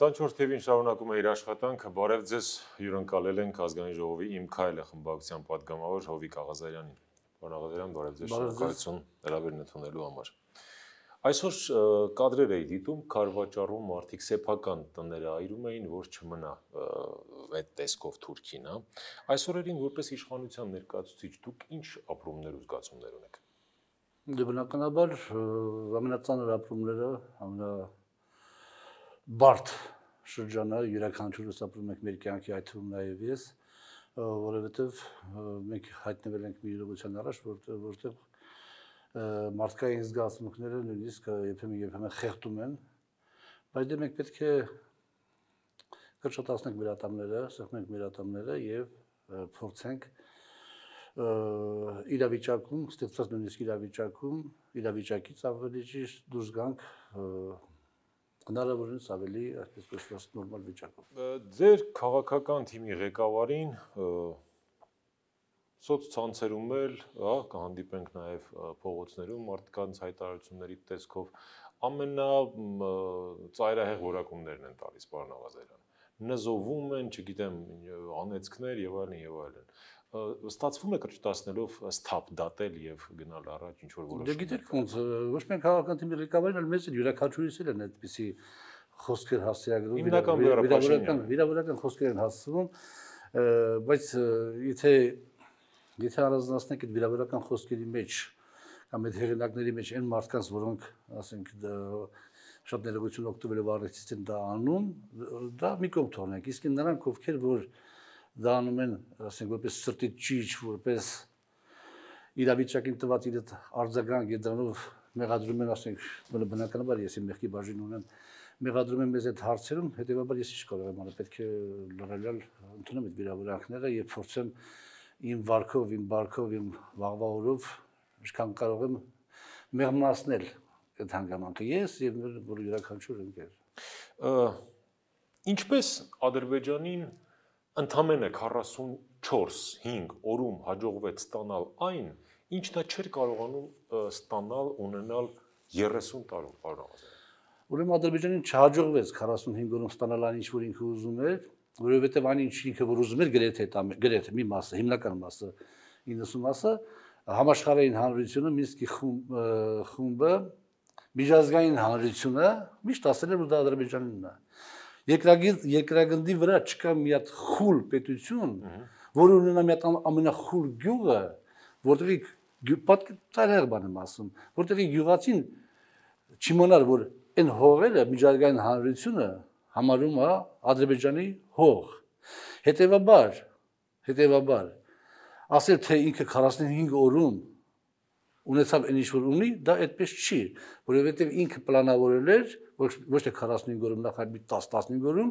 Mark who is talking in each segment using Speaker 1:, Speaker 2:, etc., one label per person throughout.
Speaker 1: 24 թիվին շարունակում է իր աշխատանքը։ Բարև ձեզ, հյուրընկալել ենք ազգային ժողովի իմ քայլը խմբակցության падգամավոր Հովիկ Աղազարյանին։ Պարոն Աղազարյան, բարև ձեզ, շնորհակալություն հրավերն ընդունելու համար։ Այսօր կադրեր էի դիտում, Կարվաճառում մարդիկ սեփական տները այրում էին, որ չմնա այդ տեսքով Թուրքին, հա։ Այսօրերին որպես իշխանության ներկայացուցիչ դուք ինչ ապրումներ ու զգացումներ ունեք։
Speaker 2: Դե բնականաբար ամենածանր ապրումները, ամենա բարդ շրջան է, յուրաքանչյուրս ապրում ենք մեր կյանքի այդ թվում նաև ես, որովհետև մենք հայտնվել ենք մի իրողության առաջ, որտեղ որտեղ մարդկային զգացմունքները նույնիսկ երբեմն երբեմն խեղդում են, բայց դե մենք պետք է կրճատացնենք մեր ատամները, սեղմենք մեր ատամները եւ փորձենք իրավիճակում, ստեղծած նույնիսկ իրավիճակում, իրավիճակից ավելի ճիշտ դուրս գանք հնարավորինս ավելի, այսպես կոչված, նորմալ վիճակով։
Speaker 1: Ձեր քաղաքական թիմի ղեկավարին սոցցանցերում էլ, հա, կհանդիպենք նաև փողոցներում մարդկանց հայտարարությունների տեսքով ամենա ծայրահեղ որակումներն են տալիս Պարնավազարյան։ Նզովում են, չգիտեմ, անեցքներ եւ այլն եւ այլն ստացվում է կրճտացնելով սթափ դատել եւ գնալ առաջ ինչ որ որոշում։ Դե գիտեք
Speaker 2: ոնց ոչ միայն քաղաքական թիմի ղեկավարին, այլ մեզ էլ յուրաքանչյուրիսել են այդպիսի խոսքեր հասարակում, վիրավորական վիրավորական խոսքեր են հասցվում, բայց եթե եթե առանձնացնենք այդ վիրավորական խոսքերի մեջ կամ այդ հերենակների մեջ այն մարդկանց, որոնք, ասենք, շատ ներողություն օգտվել ու առիթից են դա անում, դա մի կողմ թողնենք։ Իսկ նրանք, ովքեր որ և, դա անում են, ասենք որպես սրտի ճիչ, որպես իրավիճակին տված իր արձագանք եւ դրանով մեղադրում են, ասենք, բնականաբար ես իմ մեղքի բաժին ունեմ, մեղադրում են մեզ այդ հարցերում, հետեւաբար ես ինչ կարող եմ անել, պետք է լրալալ ընդունեմ այդ վիրավորանքները եւ փորձեմ իմ վարկով, իմ բարքով, իմ վաղվա օրով ինչքան կարող եմ մեղմնացնել այդ հանգամանքը ես եւ մեր յուրաքանչյուր ընկեր։
Speaker 1: Ինչպես Ադրբեջանին ընդամենը 44-5 օրում հաջողվեց ստանալ այն, ինչ նա չէր կարողանում ստանալ
Speaker 2: ունենալ 30 տարով առաջ։ Ուրեմն Ադրբեջանին չհաջողվեց 45 օրում ստանալ այն, ինչ որ ինքը ուզում էր, որովհետև այն ինչ ինքը որ ուզում էր գրեթե գրեթե մի մասը, հիմնական մասը 90 մասը համաշխարհային հանրությունը Մինսկի խումբը միջազգային հանրությունը միշտ ասել է որ դա Ադրբեջանինն է։ Ադրբեջան երկրագիտ երկրագնդի վրա չկա մի հատ խուլ պետություն, որը ունենա մի հատ ամենախուլ գյուղը, որտեղի պատկերացրել բանը ասում, որտեղի գյուղացին չի մնար որ այն հողերը միջազգային հանրությունը համարում է Ադրբեջանի հող։ Հետևաբար, հետևաբար ասել թե ինքը 45 օրում ունեցավ այն ինչ որ ունի, դա այդպես չի, որովհետև ինքը պլանավորել էր ոչ ոչ թե 45 օրում նախ այլ մի 10-15 օրում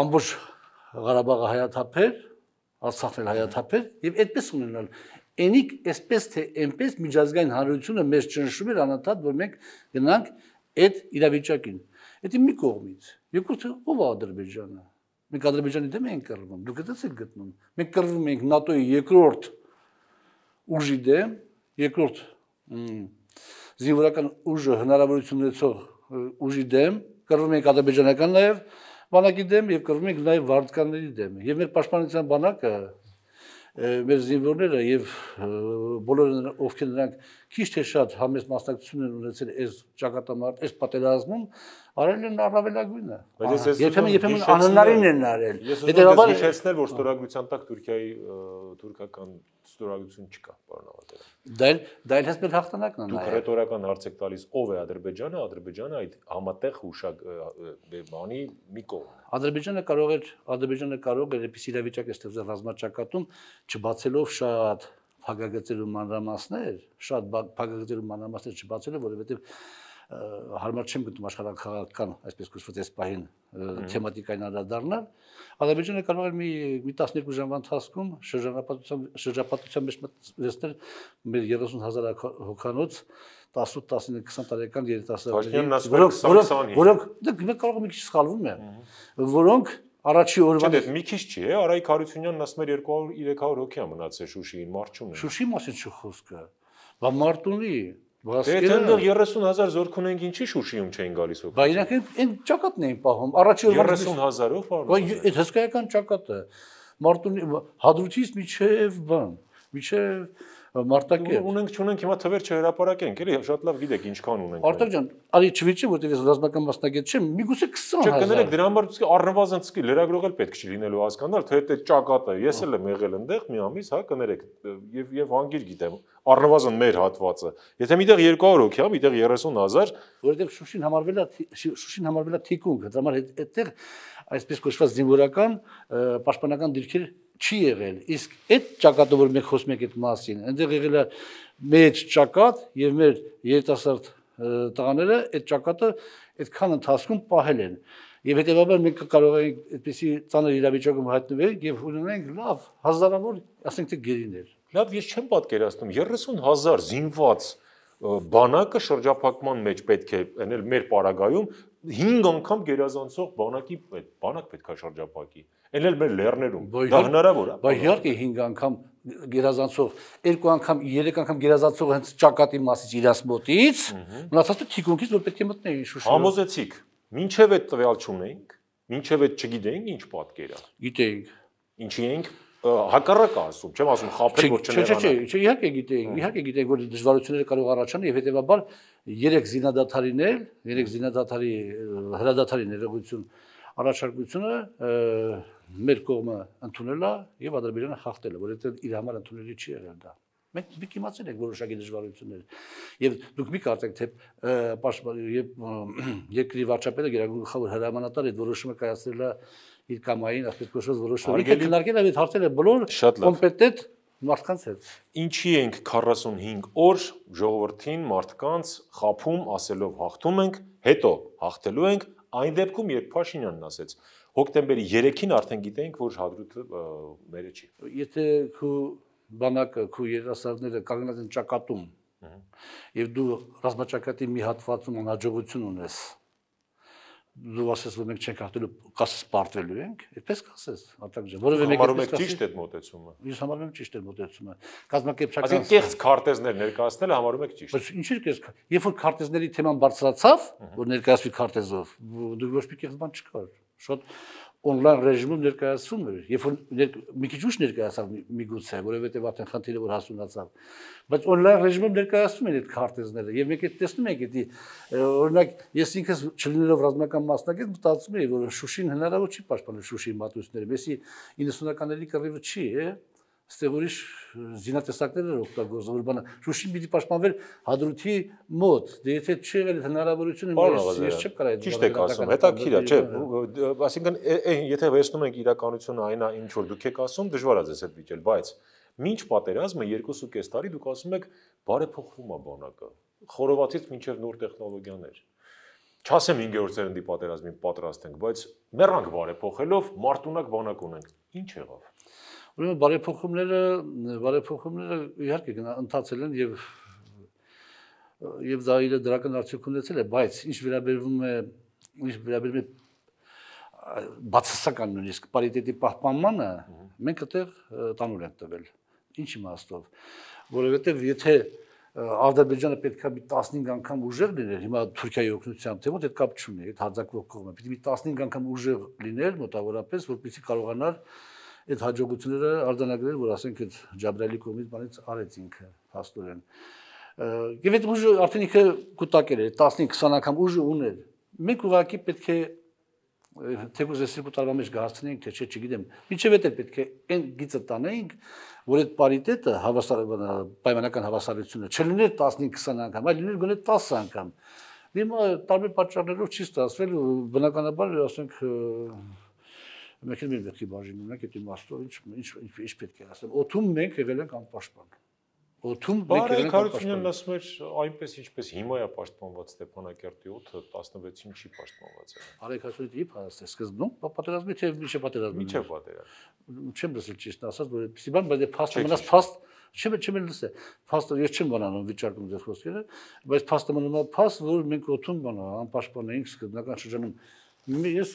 Speaker 2: ամբողջ Ղարաբաղը հայաթափեր, Արցախն էլ հայաթափեր եւ այդպես ունենալ Էնիկ այսպես թե այնպես միջազգային հանրությունը մեզ ճնշում էր անընդհատ որ մենք գնանք այդ իրավիճակին։ Դա մի կողմից։ Երկրորդը ով Ադրբեջանը։ Մենք Ադրբեջանի դեմ ենք կռվում։ Դուք դից եք գտնում։ Մենք կռվում ենք ՆԱՏՕ-ի երկրորդ ուժի դեմ, երկրորդ զինվորական ուժը հնարավորություն ունեցող ուժի դեմ, կռվում ենք ադրբեջանական նաև բանակի դեմ եւ կռվում ենք նաև վարդկանների դեմ։ Եվ մեր պաշտպանության բանակը մեր զինվորները եւ բոլորը ովքեր նրանք քիչ թե շատ համես մասնակցություն են ունեցել այս ճակատամարտ, այս պատերազմում, արել են առավելագույնը։ Բայց ես երբեմն երբեմն անհնարին են արել։ Հետևաբար
Speaker 1: հիշեցնել, որ ստորագրության տակ Թուրքիայի թուրքական ստորագրություն չկա, պարոն Ավատերա։
Speaker 2: Դա էլ դա էլ հենց մեր հաղթանակն է նայ։ Դուք
Speaker 1: ռետորական հարց եք տալիս, ով է Ադրբեջանը, Ադրբեջանը այդ համատեղ հուշակ
Speaker 2: բանի մի կողմ։ Ադրբեջանը կարող էր Ադրբեջանը կարող էր այդպես իրավիճակ ստեղծել ռազմաճակատում, չբացելով շատ փակագծերու մանրամասներ, շատ փակագծերու մանրամասներ չբացել է, որովհետև հարմար չեմ գտնում աշխարհակական, այսպես կոչված այս պահին թեմատիկային անդրադառնալ, Ադրբեջանը կարող էր մի մի 12 ժամվա ընթացքում շրջապատության շրջապատության մեջ մտցնել մեր 30000 հոգանոց 18, 19, 20 տարեկան երիտասարդների, որոնք որոնք որոնք դա դե կարող է մի քիչ սխալվում է, որոնք Առաջի օրվան։ Չէ, մի քիչ չի,
Speaker 1: է, Արայիկ Հարությունյանն ասում էր 200-300 հոգի է մնացել Շուշիին, մարճում է։ Շուշի մասին չի խոսքը։ Բա Մարտունի
Speaker 2: Բասկերը դեռ 30000 զորք ունենք, ինչի Շուշիում չեն գալիս հոգու։ Բա իրանք այն ճակատն էին պահում։ Առաջի օրվան 30000-ով պահում։ Բա այդ հսկայական ճակատը Մարտունի հադրուցից միջև բան, միջև մարտակեր։ Ունենք, չունենք, հիմա թվեր չհրապարակենք, էլի շատ լավ գիտեք ինչքան ունենք։ Արտակ ջան, արի չվիճի, որտեղ ես ռազմական մասնագետ չեմ, միգուցե 20000։ Չէ, կներեք,
Speaker 1: դրա համար ցկի առնվազն ցկի լրագրող էլ պետք չլինելու հասկանալ, թե դա ճակատը։ Ես էլ եմ եղել այնտեղ մի ամիս, հա, կներեք, եւ եւ հանգիր գիտեմ, առնվազն մեր հատվածը։ Եթե միտեղ 200 հոգի, հա, միտեղ 30000,
Speaker 2: որտեղ Շուշին համարվել է Շուշին համարվել է թիկունք, դրա համար այդտեղ այսպես կոչված զինվորական պաշտպանական դիրքեր չի եղել։ Իսկ այդ ճակատով որ մենք խոսում ենք այդ մասին, այնտեղ եղել է մեծ ճակատ եւ մեր երիտասարդ տղաները այդ ճակատը այդքան ընթացքում պահել են։ Եվ հետեւաբար մենք կարող ենք այդպիսի ծանր իրավիճակում հայտնվել եւ ունենանք լավ հազարավոր, ասենք թե գերիներ։ Լավ, ես չեմ պատկերացնում 30000 զինված
Speaker 1: բանակը շրջափակման մեջ պետք է այնել մեր պարագայում 5 անգամ գերազանցող բանակի բանակ պետք է շրջափակի։ պետ
Speaker 2: Էլ էլ մեր լեռներում։ Դա հնարավոր է։ Բայց իհարկե 5 անգամ գերազանցող, երկու անգամ, երեք անգամ գերազանցող հենց ճակատի մասից իրաց մոտից, մնացածը թիկունքից որ պետք է մտնեի շուշը։ Համոզեցիք։ Մինչև այդ տվյալ
Speaker 1: չունեինք, մինչև այդ չգիտեինք ինչ պատկերա։ Գիտեինք։ Ինչի էինք հակառակը ասում, չեմ ասում խափել որ չներանա։ Չէ, չէ,
Speaker 2: չէ, իհարկե գիտեինք, իհարկե գիտեինք որ դժվարությունները կարող առաջանան եւ հետեւաբար երեք զինադատարիներ, երեք զինադատարի հրադադարի ներողություն առաջարկությունը մեր կողմը ընդունել է եւ Ադրբեջանը խախտել է, որ դա իր համար ընդունելի չի եղել դա։ Մենք մի կիմացել ենք որոշակի դժվարություններ։ Եվ դուք մի կարծեք, թե պաշտպան եւ երկրի վարչապետը գերագույնախոր հրամանատար այդ որոշումը կայացրել է իր կամային, ասես կոչված որոշումը։ Ինքը դինարկել է այդ հարցերը բոլոր
Speaker 1: կոմպետենտ մարդկանց հետ։ Ինչի ենք 45 օր ժողովրդին մարդկանց խափում ասելով հաղթում ենք, հետո հաղթելու ենք, Այն դեպքում, երբ Փաշինյանն ասեց, հոկտեմբերի 3-ին արդեն գիտեինք, որ հադրուտը մերը չի։
Speaker 2: Եթե քու բանակը, քու երիտասարդները կանգնած են ճակատում, Եվ դու ռազմաճակատի մի հատվածում անհաջողություն ունես, դու ասես որ մենք չենք հաղթելու, կասես պարտվելու ենք, այդպես կասես, արտակ ջան, որովհետեւ
Speaker 1: մենք
Speaker 2: համարում ենք ճիշտ այդ մոտեցումը։ Ես համարում եմ ճիշտ այդ մոտեցումը։ Կազմակերպչական Այսինքն կեղծ քարտեզներ ներկայացնելը համարում եք ճիշտ։ Բայց ինչի՞ կես, երբ որ քարտեզների թեման բարձրացավ, որ ներկայացվի քարտեզով, դու ոչ մի կեղծ բան չկար։ Շատ օնլայն ռեժիմում ներկայացվում էր։ Երբ որ մի քիչ ուշ ներկայացավ միգուցե, որովհետև արդեն խնդիրը որ հասունացավ, բայց օնլայն ռեժիմում ներկայացվում են այդ քարտեզները եւ մենք այդ տեսնում ենք դա օրինակ ես ինքս չլինելով ռազմական մասնակից մտածում եի, որ Շուշին հնարավոր չի պաշտպանել Շուշի մատուցները, մեսի 90-ականների կռիվը չի, է ստեղ ուրիշ զինատեսակներ էր օգտագործում որ բանը շուշին պիտի պաշտպանվել հադրութի մոտ դե եթե չեղել այդ հնարավորությունը ես չեմ կարա այդ ճիշտ եք ասում հետաքրիր է չէ
Speaker 1: ասինքն եթե վերցնում ենք իրականությունը այնա ինչ որ դուք եք ասում դժվար է ձեզ հետ վիճել բայց մինչ պատերազմը 2.5 տարի դուք ասում եք բարեփոխվում է բանակը խորովածից մինչև նոր տեխնոլոգիաներ չասեմ 5-րդ սերնդի պատերազմին պատրաստ ենք բայց մեռանք բարեփոխելով մարտունակ բանակ ունենք ինչ եղավ Ուրեմն
Speaker 2: բարեփոխումները բարեփոխումները իհարկե ընթացել են եւ եւ դա իր դրական արդյունք ունեցել է, բայց ինչ վերաբերվում է ինչ վերաբերվում է բացասական նույնիսկ պարիտետի պահպանմանը, մենք այդտեղ տանուր ենք տվել։ Ինչ իմաստով, որովհետեւ եթե Ադրբեջանը պետքա մի 15 անգամ ուժեղ լիներ, հիմա Թուրքիայի օգնությամբ, թե ոչ այդ կապ չունի, այդ հարձակվող կողմը, պիտի մի 15 անգամ ուժեղ լիներ մոտավորապես, որպեսզի կարողանար այդ հաջողությունները արձանագրել, որ ասենք այդ Ջաբրայելի կողմից բանից արեց ինքը փաստորեն։ Եվ այդ ուժը արդեն ինքը կուտակել էր 15-20 անգամ ուժը ուներ։ Մենք ուղղակի պետք է թեկուզ այս երկու տարվա մեջ գահացնենք, թե չէ, չգիտեմ։ Ինչև էլ պետք է այն գիծը տանենք, որ այդ պարիտետը հավասար պայմանական հավասարությունը չլիներ 15-20 անգամ, այլ լիներ գոնե 10 անգամ։ Դիմա տարբեր պատճառներով չի ստացվել, բնականաբար ասենք մեքենա մեր վերքի բաժինում ենք այդ իմաստով ինչ ինչ ինչ պետք է ասեմ օթում մենք եղել ենք անպաշտպան օթում մենք եղել ենք
Speaker 1: անպաշտպան ասում էր այնպես ինչպես հիմա է պաշտպանված Ստեփանակերտի 8-ը 16-ին չի պաշտպանված եղել արեկասուտի
Speaker 2: փաստը սկզբում պատերազմի թե միջի պատերազմի միջի պատերազմ չեմ լսել ճիշտ ասած որ այդպեսի բան բայց փաստը մնաց փաստ չեմ չեմ լսե։ Փաստը ես չեմ բանանում վիճարկում ձեր խոսքերը, բայց փաստը մնում է փաստ, որ մենք օթում բանա անպաշտպան էինք սկզբնական շրջանում։ Ես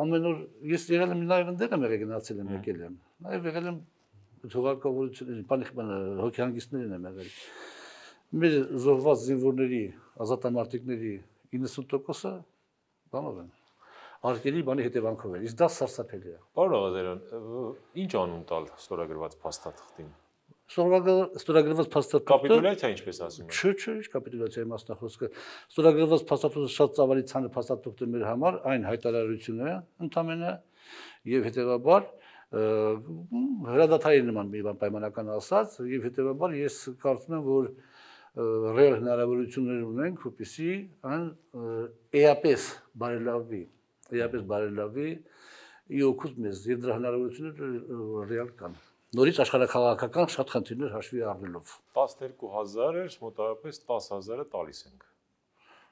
Speaker 2: ամենուր ես եղել եմ նաև այնտեղ եմ եղել գնացել եմ հա։ եկել եմ նաև եղել եմ թողարկավորությունների բանը հոգեհանգիստներին եմ եղել մեր զոհված զինվորների ազատամարտիկների 90%-ը բանով են արկերի բանի հետևանքով էր իսկ դա սարսափելի է
Speaker 1: պարոն Ղազարյան ինչ անուն տալ ստորագրված փաստաթղթին
Speaker 2: ստորագրված փաստաթղթը կապիտուլյացիա ինչպես ասում են։ Չէ, չէ, կապիտուլյացիայի մասնախոսքը ստորագրված փաստաթղթը շատ ծավալի ցանը փաստաթղթը մեր համար այն հայտարարությունն է ընդամենը եւ հետեւաբար հրադադարի նման մի բան պայմանական ասած եւ հետեւաբար ես կարծում եմ որ ռեալ հնարավորություններ ունենք որպեսզի այն էապես բարելավվի էապես բարելավվի իօքուտ մեզ եւ դրա հնարավորությունները ռեալ կան նորից աշխարհակաղակական շատ խնդիրներ հաշվի առնելով
Speaker 1: 12000 էր մոտավորապես 10000-ը տալիս ենք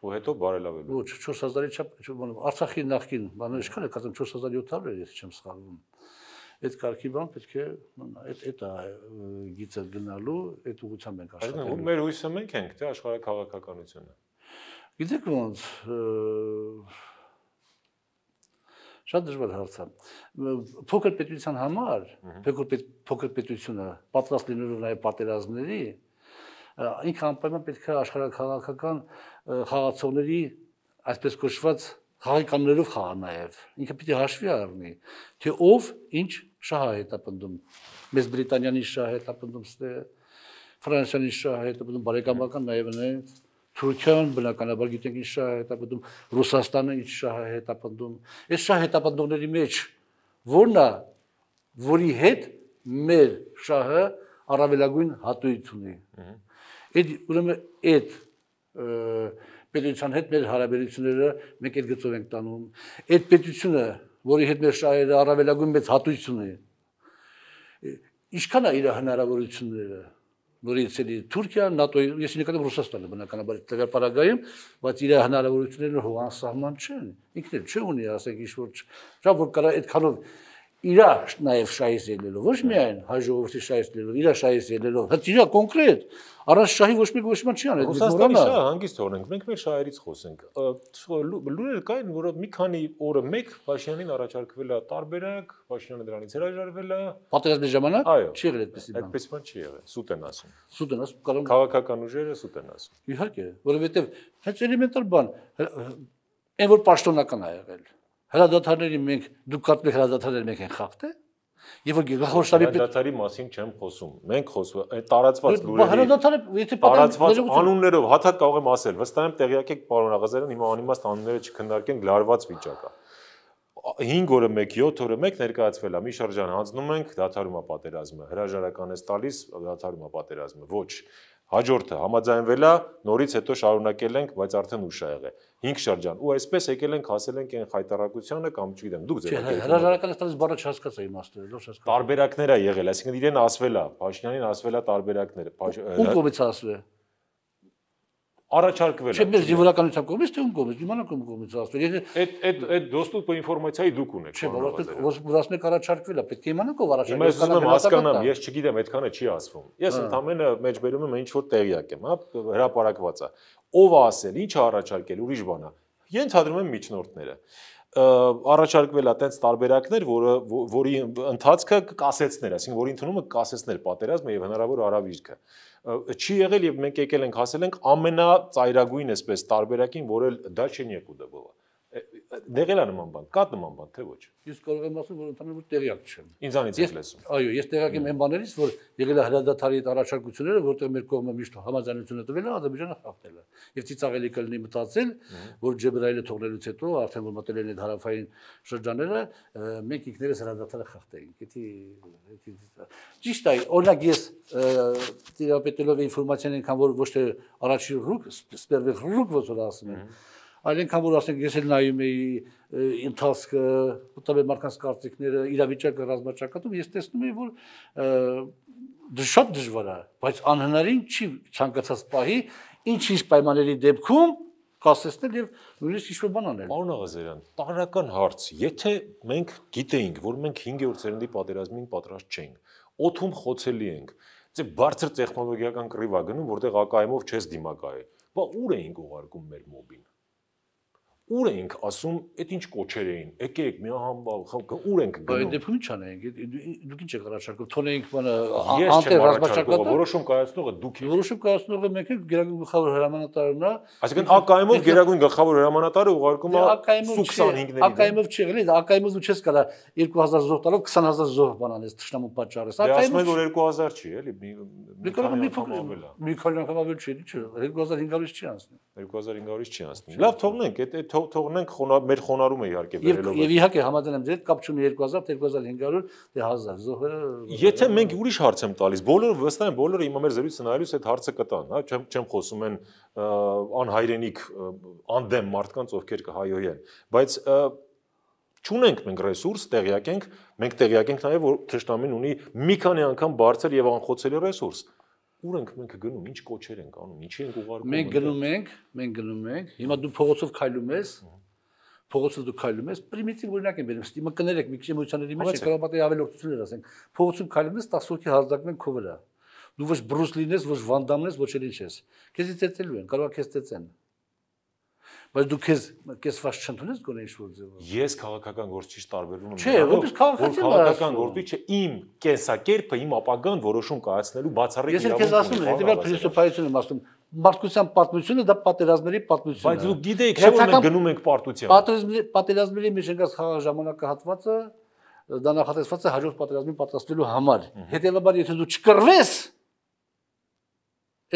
Speaker 2: ու հետո բարելավելու ոչ 4000-ի չափ Արցախի նախքին բանը ինչքան է կազմ 4700 էր եթե չեմ սխալվում այդ կարգի բան պետք է այդ այդ է գիծը գնալու այդ ուղղությամբ ենք աշխատելու այո մեր
Speaker 1: հույսը մենք ենք թե աշխարհակաղակականությունը
Speaker 2: գիտեք ոնց Շատ դժվար հարց է։ Փոքր պետության համար, փոքր փոքր պետությունը պատրաստ լինելով նաև պատերազմների, ինքը անպայման պետք է աշխարհակաղակական խաղացողների այսպես կոչված խաղիկաններով խաղա նաև։ Ինքը պիտի հաշվի առնի, թե ով ինչ շահ է հետապնդում։ Մեծ Բրիտանիանի շահ է հետապնդում, Ֆրանսիայի շահ է հետապնդում, բարեկամական նաև նաև Թուրքիան բնականաբար գիտենք ինչ շահ հետապնդում, Ռուսաստանը ինչ շահ հետապնդում։ Այս շահ հետապնդողների մեջ որն է, որի հետ մեր շահը առավելագույն հատույթ ունի։ Այդ ուրեմն այդ պետության հետ մեր հարաբերությունները մենք այդ գծով ենք տանում։ Այդ պետությունը, որի հետ մեր շահերը առավելագույն մեծ հատույթ ունի։ Ինչքան է իր հնարավորությունները նորից էլի Թուրքիա, ՆԱՏՕ-ի, ես նկատեմ Ռուսաստանը բնականաբար տեղերպարագայում, բայց իր հնարավորությունները հողանսահման չեն։ Ինքն էլ չի ունի, ասենք, ինչ որ շատ որ կարա այդքանով իրա նաև շահից ելնելով, ոչ միայն հաջողորդի շահից ելնելով, իրա շահից ելնելով, հենց իրա կոնկրետ առանց շահի ոչ մի ոչմա չի անել։ Ռուսաստանի շահը հանգիստ
Speaker 1: թողնենք, մենք մեր շահերից խոսենք։ Լուրեր կային, որ մի քանի օրը մեկ Փաշինյանին առաջարկվել է տարբերակ, Փաշինյանը դրանից հրաժարվել է։
Speaker 2: Պատերազմի ժամանակ չի եղել այդպեսի բան։ Այդպես բան չի եղել, սուտ են ասում։ Սուտ են ասում, կարող քաղաքական ուժերը սուտ են ասում։ Իհարկե, որովհետև հենց էլեմենտար բան, այն որ պաշտոնական է եղել հրադադարների մենք դուք կատվի հրադադարներ մենք են խախտել Եվ գեղախոր շտաբի հրադադարի
Speaker 1: մասին չեմ խոսում։ Մենք խոսում ենք տարածված լուրերի։ Հրադադարը,
Speaker 2: եթե տարածված անուններով
Speaker 1: հաթաթ կարող եմ ասել, վստահ եմ տեղյակ եք պարոն Աղազարյան, հիմա անիմաստ անունները չքննարկենք, լարված վիճակ է։ 5 օրը 1, 7 օրը 1 ներկայացվել է։ Մի շրջան հանձնում ենք, դաթարում է պատերազմը, հրաժարական է տալիս, դաթարում է պատերազմը։ Ոչ։ Հաջորդը համաձայնվել է, նորից հետո շարունակել ենք, բայց արդեն ուշ է եղել։ 5 շրջան ու այսպես եկել ենք հասել ենք այն հայտարարակությանը կամ չգիտեմ դուք ձեր հա,
Speaker 2: հրաժարական ստանալիս բառը չհասկացա իմաստը լավ չհասկացա
Speaker 1: տարբերակներ է եղել այսինքն իրեն հա- ասվել է Փաշինյանին ասվել է տարբերակներ ու կողմից ասվել է
Speaker 2: առաջարկվել է։ Չէ, մեր զինվորականության կողմից թե ում կողմից, իմանական կողմից ասվել։ Եթե այդ այդ այդ դոստուպ ինֆորմացիայի դուք ունեք։ Չէ, որովհետեւ ուրասնեք առաջարկվել է, պետք է իմանանք ով առաջարկել է։ Ես ուզում եմ հասկանամ, ես
Speaker 1: չգիտեմ, այդքանը չի ասվում։ Ես հա։ ընդամենը մեջբերում եմ ինչ որ տեղյակ եմ, հա, հրաապարակված է։ Ով է ասել, ինչ է առաջարկել, ուրիշ բան է։ Ենթադրում եմ միջնորդները առաջարկվել է տենց տարբերակներ, որը որի ընթացքը կասեցներ, այսինքն որի ընդունումը կասեցներ պատերազմը եւ հնարավոր արավիրքը չի եղել եւ մենք եկել ենք հասել ենք ամենածայրագույն այսպես տարբերակին, որը դա չեն եկու դեպքում դեղել է նման բան,
Speaker 2: կա նման բան, թե ոչ։ Ես կարող եմ ասել, որ ընդհանրապես տեղյակ չեմ։ Ինձանից եք լսում։ Այո, ես տեղյակ եմ այն բաներից, որ եղել է հրադադարի այդ առաջարկությունները, որտեղ մեր կողմը միշտ համաձայնությունը տվել է Ադրբեջանը խախտել է։ Եվ ծիծաղելի կլինի մտածել, որ Ջեբրայելը թողնելուց հետո, արդեն որ մտել են այդ հարավային շրջանները, մենք ինքներս հրադադարը խախտենք։ Եթե եթե ճիշտ է, օրինակ ես տիրապետելով ինֆորմացիան ենքան որ ոչ թե առաջին ռուկ, սպերվի ռուկ ոչ որ ասում են այլ ինքան որ ասենք ես էլ նայում էի ընթացքը, մտավ մարդկանց կարծիքները, իրավիճակը ռազմաճակատում, ես տեսնում էի որ դժ շատ դժվար է, բայց անհնարին չի ցանկացած պահի ինչ-ինչ պայմանների դեպքում կասեցնել եւ նույնիսկ ինչ-որ բան անել։ Պարոն Աղազարյան, տարական
Speaker 1: հարց, եթե մենք գիտեինք, որ մենք 5-րդ ցերնդի պատերազմին պատրաստ չենք, օթում խոցելի ենք, ծե բարձր տեխնոլոգիական կռիվ է գնում, որտեղ ակայմով չես դիմակայել։ Բա ուր էինք ուղարկում մեր մոբին ուր ենք ասում, այդ ինչ կոչեր էին։
Speaker 2: Եկեք միահամբալ, ուր ենք գնում։ Այդ դեպքում ի՞նչ անենք։ Դուք ինչ եք առաջարկում, թողնենք բանը անտեր ռազմաճակատը։ Որոշում կայացնողը դուք եք։ Որոշում կայացնողը մեկ է գերագույն գլխավոր հրամանատարն է։ Այսինքն ԱԿՄ-ով
Speaker 1: գերագույն գլխավոր հրամանատարը ուղարկում է 25-ների։
Speaker 2: ԱԿՄ-ով չի եղել, ԱԿՄ-ով դու չես կարա 2000 զոհ տալով 20000 զոհ բանանես թշնամու պատճառես։ դե ԱԿՄ-ը ասում են որ 2000 չի, էլի մի մի փոքր մի քանի անգամ ավել չի, չէ, 2500-ից չի անցնի։ 2500-ից չի անցնի։ Լավ,
Speaker 1: թողնենք, այդ այդ թող թողնենք մեր խոնարհումը իհարկե վերելով։ Եվ իհարկե
Speaker 2: համաձայն եմ ձեր կապ չունի 2000, 2500, դե 1000 զոհերը։ Եթե մենք
Speaker 1: ուրիշ հարց եմ տալիս, բոլորը վստահ են, բոլորը հիմա մեր զրույցը նայելուց այդ հարցը կտան, հա, չեմ չեմ խոսում են անհայրենիք անդեմ մարդկանց, ովքեր կհայոյեն, բայց չունենք մենք ռեսուրս, տեղյակ ենք, մենք տեղյակ ենք նաև որ թշնամին ունի մի քանի անգամ բարձր եւ անխոցելի ռեսուրս։
Speaker 2: Ուր ենք մենք գնում, ինչ կոչեր ենք անում, ինչի ենք ուղարկում։ Մենք գնում ենք, մենք գնում ենք։ Հիմա դու փողոցով քայլում ես, փողոցով դու քայլում ես, պրիմիտիվ օրինակ եմ բերում, հիմա կներեք մի քիչ էմոցիաների մեջ կարող պատի ավելորդություններ ասենք։ Փողոցով քայլում ես, 10 հոգի հազդակվում են քո վրա։ Դու ոչ բրուս լինես, ոչ վանդամն ես, ոչ էլ ինչ ես։ Քեզի ծեծելու են, կարող է քեզ ծեծեն բայց դու քեզ կեսված չընդունես գոնե ինչ որ ձևով։ Ես
Speaker 1: քաղաքական գործիչ տարբերվում եմ։ Չէ, որպես քաղաքական գործիչը իմ կենսակերպը, իմ
Speaker 2: ապագան որոշում կայացնելու բացառիկ իրավունք։ Ես քեզ ասում եմ, հետեւյալ փիլիսոփայություն եմ ասում, մարդկության պատմությունը դա պատերազմների պատմությունն է։ Բայց դու գիտեիք, չէ՞ որ մենք գնում ենք պարտության։ Պատերազմների պատերազմների մեջ ընկած ժամանակահատվածը դա նախատեսված է հաջորդ պատերազմին պատրաստելու համար։ Հետևաբար, եթե դու չկռվես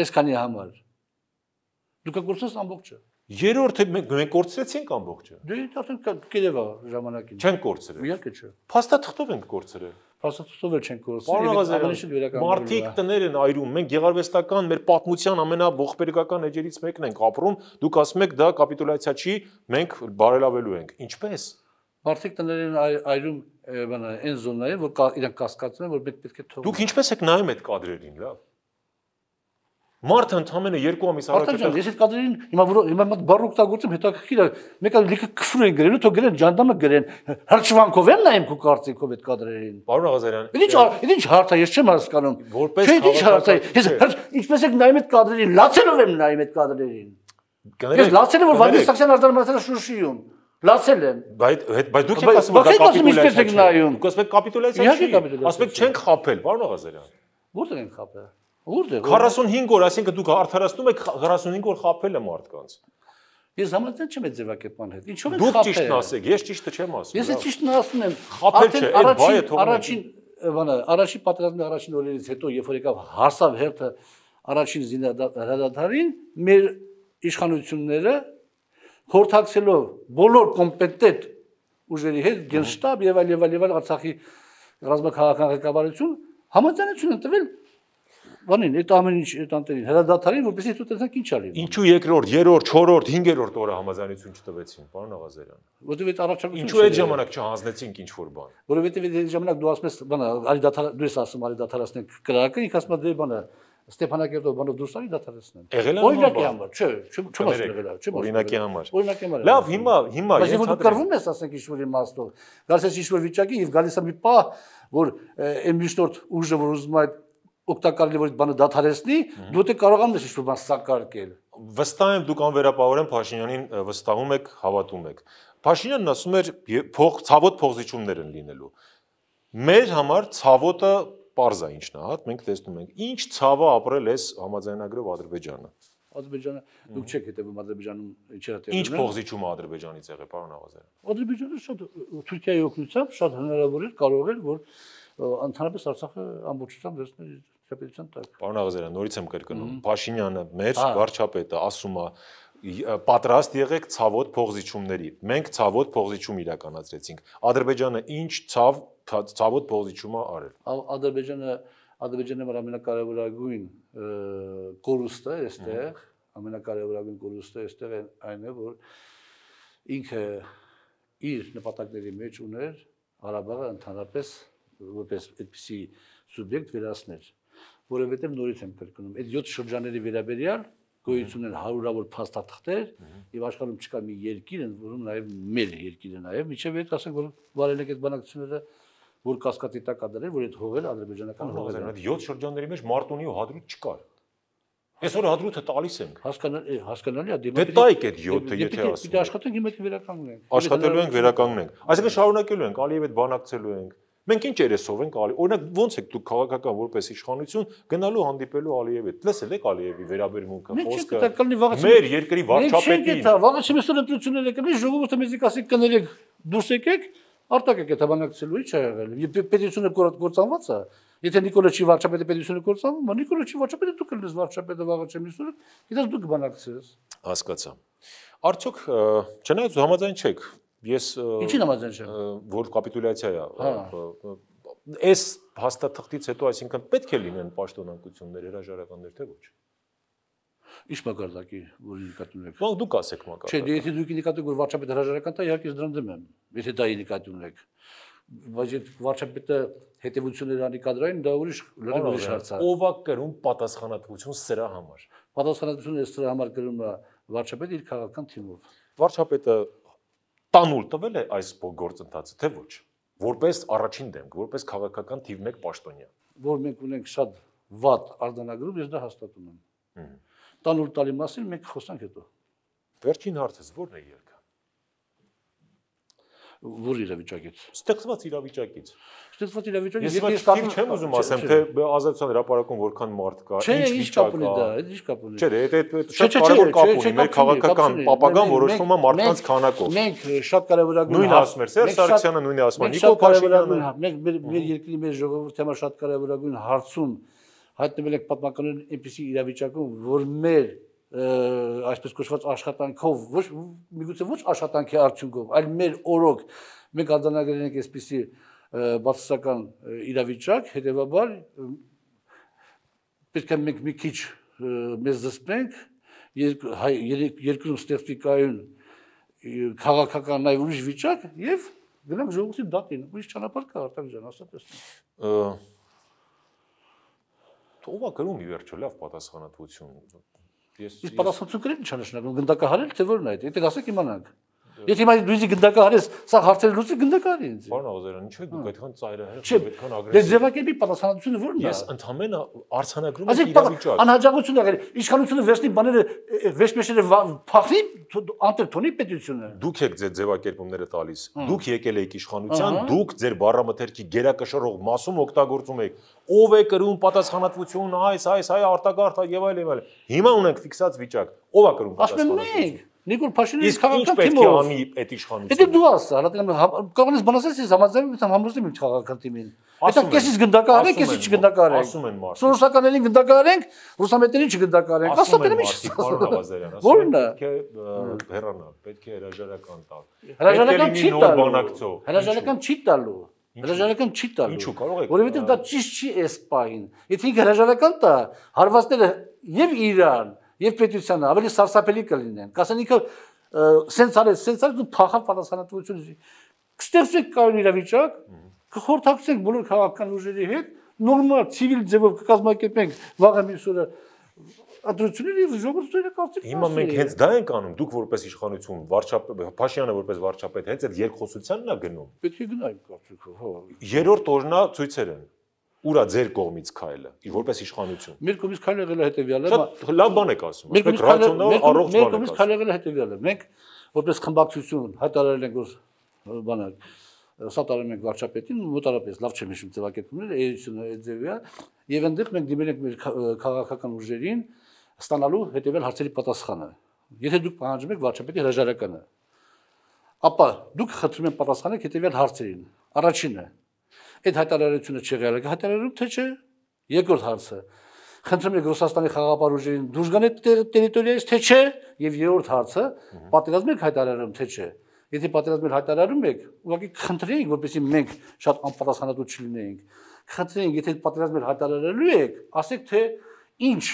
Speaker 2: այս քանի համար, դու կգործես ամբողջը։
Speaker 1: Երրորդը մենք մենք կորցրեցինք ամբողջը։
Speaker 2: Դե ասենք կերևա ժամանակին։ Չեն կորցրել։ Իհարկե չէ։ Փաստաթղթով են կորցրել։ Փաստաթղթով էլ չեն կորցրել։ Մարտիկ
Speaker 1: տներ են այրում։ Մենք գեղարվեստական մեր պատմության ամենաողբերգական էջերից մեկն ենք ապրում։ Դուք ասում եք դա կապիտուլյացիա չի, մենք բարելավելու ենք։
Speaker 2: Ինչպես։ Մարտիկ տներ են այրում բանը այն զոնայը, որ իրենք կասկածում են, որ մենք պետք է թողնենք։ Դուք
Speaker 1: ինչպես եք նայում այդ կադրերին, լավ։ Մարդը ընդամենը 2 ամիս առաջ Արտակ ջան, ես
Speaker 2: այդ կադրերին հիմա հիմա մոտ բառ օգտագործում հետաքրքիր է։ Մեկը լիքը քշուր են գրելու, թող գրեն ջանդամը գրեն։ Հրճվանքով են նայում քո կարծիքով այդ կադրերին։ Պարոն Ղազարյան։ Ինչ ինչ հարցա, ես չեմ հասկանում։ Որպես Չէ, ինչ հարցա։ Ես ինչպես եք նայում այդ կադրերին, լացելով եմ նայում այդ կադրերին։ Ես լացել եմ, որ Վագի Սաքսյան արձանագրացել է Շուշիում։ Լացել եմ։ Բայց
Speaker 1: բայց դուք եք ասում, որ դա կապիտուլյացիա չէ։ Դուք ասում եք կապիտուլյացիա չի։ Ասում եք չեն խაფել, պարոն Ղազարյան։ Որտեղ են խაფել։ Որտե՞ղ 45 օր, այսինքն դուք արդարացնում եք 45 օր խափելը մարդկանց։ Ես համաձայն չեմ այդ ձևակերպման հետ։ Ինչո՞վ եք խափել։ Դուք ճիշտն ասեք, ես ճիշտը չեմ
Speaker 2: ասում։ Ես ճիշտն ասում եմ։ Խափել չէ, այդ բայը թողնենք։ Առաջին, բանը, առաջին պատերազմի առաջին օրերից հետո, երբ որ եկավ հարսավ հերթը առաջին զինադատարին, մեր իշխանությունները հորթակցելով բոլոր կոմպետենտ ուժերի հետ, գենշտաբ եւ այլ եւ այլ եւ այլ Արցախի ռազմական ղեկավարություն համաձայնություն են տվել բանին, այդ ամեն ինչ այդ անտերին հրադադարին, որպեսզի հետո տեսնենք ինչ արի։ Ինչու
Speaker 1: երկրորդ, երրորդ, չորրորդ, հինգերորդ օրը համաձայնություն չտվեցին, պարոն Աղազարյան։
Speaker 2: Որովհետև այդ առաջարկությունը Ինչու այդ ժամանակ չհանձնեցինք ինչ որ բան։ Որովհետև այդ ժամանակ դու ասում ես, բանը, արի դաթար, դու ես ասում, արի դաթարացնենք կրակը, ինքը ասում է դե բանը, Ստեփանակերտով բանով դուրս արի դաթարացնեն։ Օրինակի համար, չէ, չեմ ասում եղել, չեմ ասում։ Օրինակի համար։ Օրինակի համար։ Լավ, հիմա, հիմա ես հատկացրի։ Բայց դու կռվում ես, ասենք ինչ-որ իմաստով։ Գալիս ես ինչ-որ վիճակի եւ գալիս է մի պահ, որ այն միջնորդ ուժը, որ ուզում այդ օգտակար է որ այդ բանը դադարեցնի, դու դե կարող ես ինչ-որ բան սակարկել։
Speaker 1: Վստահ եմ դուք անվերապահորեն Փաշինյանին վստահում եք, հավատում եք։ Փաշինյանն ասում էր փող ցավոտ փողզիչումներ են լինելու։ Մեր համար ցավոտը parza ինչն է, հա, մենք տեսնում ենք։ Ինչ ցավը ապրել էս համաձայնագրով Ադրբեջանը։ Ադրբեջանը դուք չեք հետևում Ադրբեջանում չհետևում։ Ինչ փողզիչում Ադրբեջանից եղե, պարոն Աղազարյան։
Speaker 2: Ադրբեջանը շատ Թուրքիայի օգնությամբ շատ հնարավոր էր կարող էր որ ընդհանրապես Արցախը ամբողջությամբ վերցնել իր չապետության տակ։
Speaker 1: Պարոն Աղազարյան, նորից եմ կրկնում, Փաշինյանը մեր վարչապետը ասում է պատրաստ եղեք ցավոտ փողզիչումների։ Մենք ցավոտ փողզիչում իրականացրեցինք։ Ադրբեջանը ինչ ցավ ցավոտ փողզիչում է արել։
Speaker 2: Ադրբեջանը Ադրբեջանը մեր ամենակարևորագույն կորուստը էստեղ, ամենակարևորագույն կորուստը էստեղ այն է, որ ինքը իր նպատակների մեջ ուներ Ղարաբաղը ընդհանրապես որպես այդպիսի սուբյեկտ վերացնել, որովհետև նորից եմ կրկնում, այդ 7 շրջանների վերաբերյալ գոյություն են հարյուրավոր փաստաթղթեր եւ աշխարհում չկա մի երկիր, որում նաեւ մեր երկիրը նաեւ միջև այդ ասենք որ վարել եք այդ բանակցությունները որ կասկածիտա կադրել, որ այդ հողերը ադրբեջանական հողեր են։ Այդ 7 շրջանների մեջ Մարտունի ու Հադրուտ չկար։ Այսօր հադրութը տալիս ենք։ Հասկանալի,
Speaker 1: հասկանալի է դիմակը։ Դե տայք այդ 7-ը, եթե ասում։ Պիտի
Speaker 2: աշխատենք, հիմա վերականգնենք։ Աշխատելու ենք,
Speaker 1: վերականգնենք։ Այսինքն շարունակելու ենք, Ալիև հետ բանակցելու ենք Մենք ինչ երեսով ենք ալի։ Օրինակ ո՞նց եք դուք քաղաքական որպես իշխանություն գնալու հանդիպելու Ալիևի հետ։ Լսել եք Ալիևի վերաբերմունքը, խոսքը։ Մեր երկրի վարչապետին։ Չէ, դա
Speaker 2: վաղացի մեծ ընտրություններ եկել, ժողովուրդը մեզի ասի կներեք, դուրս եկեք, արտակ եք դա բանակցելու, ի՞նչ է եղել։ Պետությունը կորցանված է։ Եթե Նիկոլաչի վարչապետը պետությունը կորցանում, Նիկոլաչի վարչապետը դու կլես վարչապետը վաղացի միսուրը, դիտած դու կբանակցես։
Speaker 1: Հասկացա։ Արդյոք չնայած համաձայն չեք Ես Ինչի նամազան չեմ։ Որ կապիտուլյացիա է։ հա։ Այս հաստատթղթից հետո, այսինքն պետք է լինեն պաշտոնակություններ, հրաժարականներ, թե ոչ։ Ինչ մակարդակի որ նկատի ունեք։ Ո՞նք դուք ասեք մակարդակը։ Չէ,
Speaker 2: դե եթե դուք նկատի ունեք որ վարչապետ հրաժարական տա, իհարկե դրան դեմ եմ, եթե դա ի նկատի ունեք։ Բայց եթե վարչապետը հետևություններ անի կադրային, դա ուրիշ լրիվ ուրիշ հարց է։ Ո՞վ է կրում պատասխանատվություն սրա համար։ Պատասխանատվությունը սրա համար կրում
Speaker 1: է վարչապետը իր քաղաքական թիմով։ Վարչապետը տանուլ տվել է այս գործընթացը, թե ոչ։ Որպես առաջին դեմք, որպես քաղաքական թիվ 1 պաշտոնյա, որ մենք
Speaker 2: ունենք շատ վատ արձանագրում, ես դա հաստատում եմ։ Տանուլ տալի մասին մենք խոսանք հետո։ Վերջին հարցս ո՞րն է երկը։
Speaker 1: Ո՞ր իրավիճակից։ Ստեղծված իրավիճակից։ Ստեղծված իրավիճակից։ Ես չկարի չեմ ուզում ասեմ, թե ազատության հրապարակում որքան մարդ կա, ինչ վիճակ կա։ Չէ, ի՞նչ կապ ունի դա, ի՞նչ կապ ունի։ Չէ, դա դե, այդ շատ կարևոր կապ ունի մեր քաղաքական ապագան որոշվում է մարդկանց քանակով։ Մենք շատ կարևորագույն նույն հա- ասում էր Սերժ Սարգսյանը, նույնն է ասում Նիկոլ Փաշինյանը։ հա-
Speaker 2: Մենք մեր մեր երկրի մեր ժողովրդի համար շատ կարևորագույն հարցում հայտնվել ենք պատմականորեն այնպիսի իրավիճակում, որ մեր այսպես կոչված աշխատանքով, ոչ միգուցե ոչ աշխատանքի արդյունքով, այլ մեր օրոք մենք անդանագրել ենք այսպիսի բացասական իրավիճակ, հետեւաբար պետք է մենք մի քիչ մեզ զսպենք երկրում ստեղծվի կայուն քաղաքական այլ ուրիշ վիճակ եւ գնանք ժողովրդի դատին, ուրիշ ճանապարհ կա արտակ ջան, ասա
Speaker 1: տեսնենք։
Speaker 2: Ո՞վ է գրում ի վերջո
Speaker 1: լավ պատասխանատվություն
Speaker 2: Ես Իսկ պատասխանատվությունը ի՞նչ է նշանակում, գնդակահարել թե որն է այդ։ Եթե ասեք իմանանք։ Եթե հիմա լույսի գնդակահար ես, սա հարցերը լույսի գնդակահար է ինձ։ Պարոն Ղազարյան, ինչու եք դուք այդքան հա։ ծայրահեղ, այդքան ագրեսիվ։ Դե ձևակերպի պատասխանատվությունը ո՞րն է։ Ես ընդհանրապես արցանագրում եմ իրավիճակը։ Անհաջողություն եղել, իշխանությունը վերջնի բաները վերջմեշերը փախնի անտերթոնի պետությունը։
Speaker 1: Դուք եք ձեր ձևակերպումները տալիս։ հա։ Դուք եկել եք իշխանության, դուք ձեր բառամթերքի գերակշռող մասում օգտագործում եք ով է կրում պատասխանատվություն այս այս այ արտագարտ եւ այլ եւ այլ։ Հիմա ունենք ֆիքսած վիճակ։ Ով է կրում պատասխանատվություն։
Speaker 2: Ասում ենք Նիկոլ Փաշինյանը իսկ քաղաքական թիմով։ Իսկ պետք է անի
Speaker 1: այդ իշխանությունը։ Եթե
Speaker 2: դու ասա, հատկապես հա- կարող ես բնասես ես համաձայն եմ, համոզվում եմ քաղաքական թիմին։ Այդ քեսից գնդակահարենք, քեսից չգնդակահարենք։ Ասում են մարդիկ։ Սորոսականներին գնդակահարենք, ռուսամետերին չգնդակահարենք։ Ասա դրա ինչ ասա։ Որն է։ Պետք է
Speaker 1: հեռանալ, պետք է հրաժարական տալ։ Հրաժարական չի տալու։
Speaker 2: Հրաժարական չի տալու։ Հրաժարական չի տալու։ Ինչու կարող է։ Որովհետև դա ճիշտ չի էս պահին։ Եթե հրաժարական տա, հարվածները եւ Իրան, եւ պետությանը ավելի սարսափելի կլինեն։ Կասեն ինքը սենց արեց, սենց արեց ու փախավ պատասխանատվությունից։ Կստեղծեք կայուն իրավիճակ, կխորհրդակցենք բոլոր քաղաքական ուժերի հետ, նորմալ ցիվիլ ձևով կկազմակերպենք վաղը մյուս օրը ադրությունները եւ ժողովուրդը կարծիք։ Հիմա մենք հենց
Speaker 1: դա ենք անում, դուք որպես իշխանություն, վարչապետ Փաշյանը որպես վարչապետ հենց այդ երկխոսությանն է
Speaker 2: գնում։ Պետք է գնա իմ կարծիքով, հա։
Speaker 1: Երրորդ օրնա ցույցեր են ուրա ձեր կողմից քայլը որպես իշխանություն։ Մեր կողմից քայլը եղել է հետեւյալը։ Շատ լավ բան եք ասում։ Մենք ռացիոնալ առողջ բան
Speaker 2: եք ասում։ Մեր կողմից քայլը եղել է հետեւյալը։ Մենք որպես խմբակցություն հայտարարել ենք որ բանը սա տարում ենք վարչապետին մոտարապես լավ չեմ հիշում ձևակերպումները էությունը այդ ձևը եւ այնտեղ մենք դիմել ենք մեր քաղաքական ուժերին ստանալու հետեւել հարցերի պատասխանը եթե դուք պահանջում եք վարչապետի հրաժարականը ապա դուք խնդրում եք պատասխանեք հետեւել հարցերին առաջինը Այդ հայտարարությունը չեղել է, հայտարարում թե չէ։ Երկրորդ հարցը խնդրում եք Ռուսաստանի խաղապար ուժերին դուրս գան այդ տերիտորիայից թե չէ եւ երրորդ հարցը պատերազմ եք հայտարարում թե չէ եթե պատերազմ եք հայտարարում եք ուղղակի խնդրեինք որպեսզի մենք շատ անպատասխանատու չլինեինք խնդրեինք եթե այդ պատերազմը հայտարարելու եք ասեք թե ինչ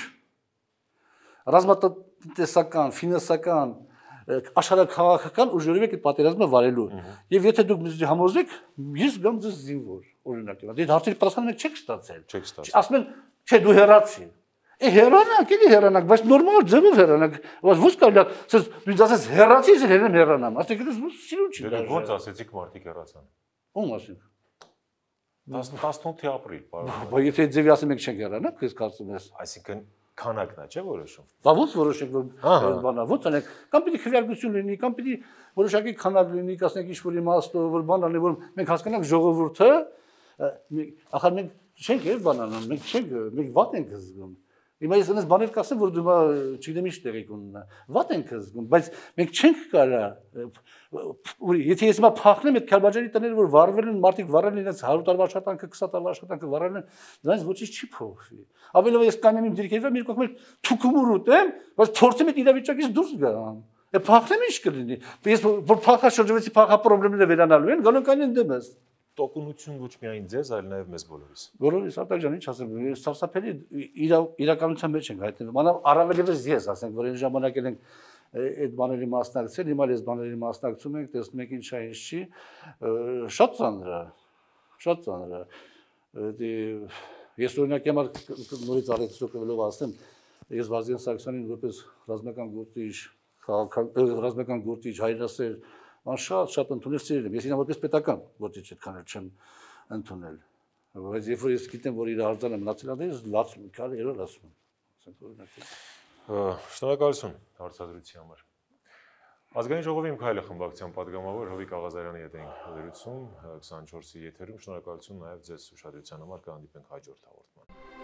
Speaker 2: ռազմատեսական ֆինանսական աշխարհակաղակական ուժերի հետ պատերազմը վարելու։ Եվ եթե դուք մեզ համոզեք, ես գամ ձեզ զինվոր, օրինակ։ Դե հարցերի պատասխանը չեք ստացել։ Չեք ստացել։ Ասում են, չէ դու հերացի։ Է հերանակ, էլի հերանակ, բայց նորմալ ձևով հերանակ։ Բայց ո՞նց կարելի է, ասես դու ինձ ասես հերացի, ես հերան հերանամ։ Ասեք դու
Speaker 1: սիրուն չի դառնա։ Դե ո՞նց ասեցիք մարդիկ հերացան։ Ո՞մ ասիք։ 18-ի ապրիլ, պարոն։ Բայց
Speaker 2: եթե ձևի ասեմ, չենք հերանա, քեզ կարծում ես։ Այսինքն քանակն է, չէ՞ որոշում։ Բա ո՞նց որոշեք որ բանա, ո՞նց անեք։ Կամ պիտի քվեարկություն լինի, կամ պիտի որոշակի քանակ լինի, ասենք ինչ որ իմաստով որ բան անի, որ մենք հասկանանք ժողովուրդը, ախր մենք չենք էլ բանանում, մենք չենք, մենք վատ ենք զգում։ Հիմա ես այնպես բաներ կասեմ, որ դու չգիտեմ ինչ տեղի կունենա։ Վատ ենք զգում, բայց մենք չենք կարա եթե ես հիմա փախնեմ այդ քալբաջարի տները, որ վառվել են, մարդիկ վառել են իրենց 100 տարվա աշխատանքը, 20 տարվա աշխատանքը վառել են, նրանից ոչինչ չի փոխվի։ Ավելովս ես կանեմ իմ դիրքերով մի կողմել թուքում ու ուտեմ, բայց փորձեմ այդ իրավիճակից դուրս գամ։ Փախնեմ ինչ կլինի։ Ես որ փախա շրջվեցի, փախա խնդիրները վերանալու են, գոնե կանեն դեմս տոկունություն ոչ միայն ձեզ, այլ նաև մեզ բոլորիս։ Բոլորիս, Արտակ ջան, ինչ ասեմ, սարսափելի իրականության մեջ ենք հայտնվում։ Մանավ առավելևս ես, ասենք, որ այն ժամանակ ենք այդ բաների մասնակցել, հիմա այս բաների մասնակցում ենք, տեսնում եք ինչա ինչ չի, շատ ծանր է, շատ ծանր է։ Դե ես օրինակ եմ նորից արեցուցելով ասեմ, ես Վազգեն Սարգսյանին որպես ռազմական գործիչ, քաղաքական ռազմական գործիչ հայրենասեր անշատ շատ ընդունել սիրել եմ։ Ես ինքն որպես պետական գործիչ այդքան էլ չեմ ընդունել։ Բայց երբ որ ես գիտեմ, որ իր արձանը մնացել է, դե ես լացում, քար երով լացում եմ։ Ասենք օրինակ։
Speaker 1: Շնորհակալություն հարցադրույցի համար։ Ազգային ժողովի իմ քայլը խմբակցության падգամավոր Հովիկ Աղազարյանի հետ էինք հերություն 24-ի եթերում։ Շնորհակալություն նաև ձեզ ուշադրության համար կհանդիպենք հաջորդ հաղորդման։